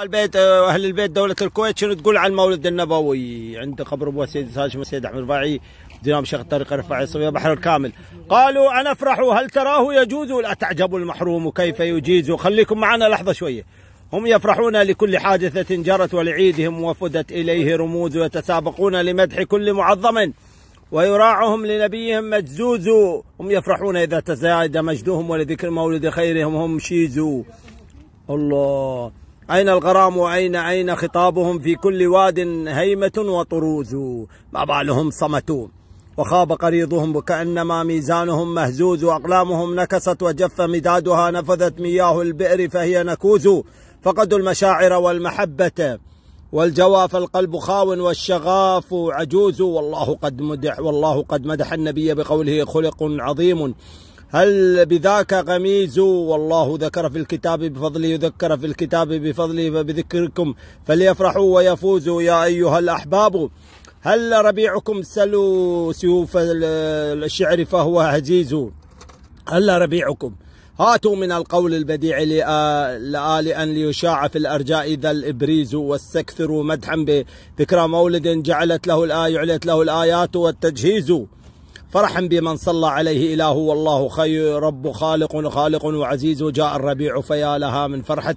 البيت آه، اهل البيت دوله الكويت شنو تقول عن المولد النبوي عند قبر ابو سيد هاشم السيد احمد الرفاعي دينام شيخ الطريق الرفاعي صبيه بحر الكامل قالوا انا افرح هل تراه يجوز لا تعجب المحروم كيف يجيز خليكم معنا لحظه شويه هم يفرحون لكل حادثة جرت ولعيدهم وفدت إليه رموز ويتسابقون لمدح كل معظم ويراعهم لنبيهم مجزوز هم يفرحون إذا تزايد مجدهم ولذكر مولد خيرهم هم شيزو الله أين الغرام وأين أين خطابهم في كل واد هيمة وطروز ما بالهم صمتوا وخاب قريضهم وكأنما ميزانهم مهزوز وأقلامهم نكست وجف مدادها نفذت مياه البئر فهي نكوز فقدوا المشاعر والمحبة والجوى فالقلب خاو والشغاف عجوز والله قد مدح والله قد مدح النبي بقوله خلق عظيم هل بذاك غميز والله ذكر في الكتاب بفضله ذكر في الكتاب بفضله فبذكركم فليفرحوا ويفوزوا يا أيها الأحباب هل ربيعكم سلوا سيوف الشعر فهو عزيز هل ربيعكم هاتوا من القول البديع لآلئا ليشاع في الأرجاء ذا الإبريز واستكثروا مدحا بذكرى مولد جعلت له الآية يعلت له الآيات والتجهيز فرحا بمن صلى عليه إله والله خير رب خالق خالق وعزيز جاء الربيع فيا لها من فرحة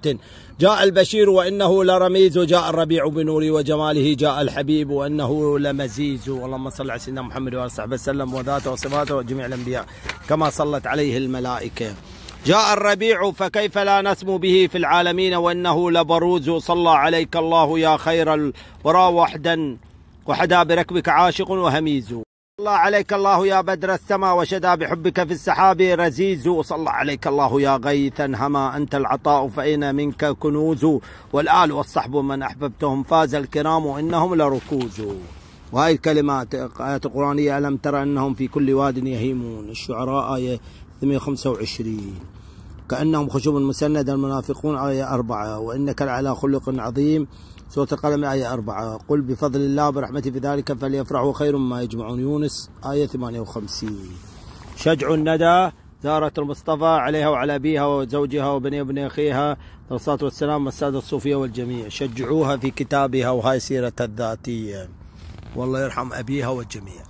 جاء البشير وإنه لرميز جاء الربيع بنوري وجماله جاء الحبيب وإنه لمزيز اللهم صل على سيدنا محمد وعلى صحبه وسلم وذاته وصفاته وجميع الأنبياء كما صلت عليه الملائكة جاء الربيع فكيف لا نسمو به في العالمين وإنه لبروز صلى عليك الله يا خير الورى وحدا وحدا بركبك عاشق وهميز الله عليك الله يا بدر السما وشدا بحبك في السحاب رزيز صلى عليك الله يا غيثا هما أنت العطاء فإن منك كنوز والآل والصحب من أحببتهم فاز الكرام إنهم لركوز وهاي الكلمات آيات قرآنية ألم ترى أنهم في كل واد يهيمون الشعراء آية 825 كأنهم خشوب مسندة المنافقون آية أربعة وإنك على خلق عظيم سورة القلم آية أربعة قل بفضل الله برحمته في ذلك فليفرحوا خير مما يجمعون يونس آية 58 شجع الندى زارت المصطفى عليها وعلى أبيها وزوجها وبني ابن أخيها الصلاة والسلام والسادة الصوفية والجميع شجعوها في كتابها وهاي سيرة الذاتية والله يرحم أبيها والجميع